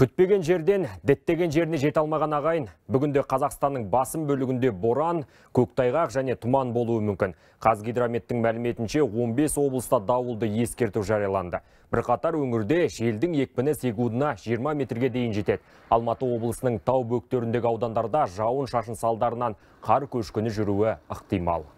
Күтпеген жерден, деттеген жеріне жет алмаған ағайын, бүгінде Қазақстанның басым бөлігінде боран, көктайғақ және тұман болуы мүмкін. Қазгидрометтің мәліметінше 15 облыста дауылды ескерту жарияланды. Бірқатар өңірде желдің екпіні секундына 20 метрге дейін жетеді. Алматы облысының тау бөктеріндегі аудандарда жауын шашын салдарынан қар көшкіні жүруі ықтимал.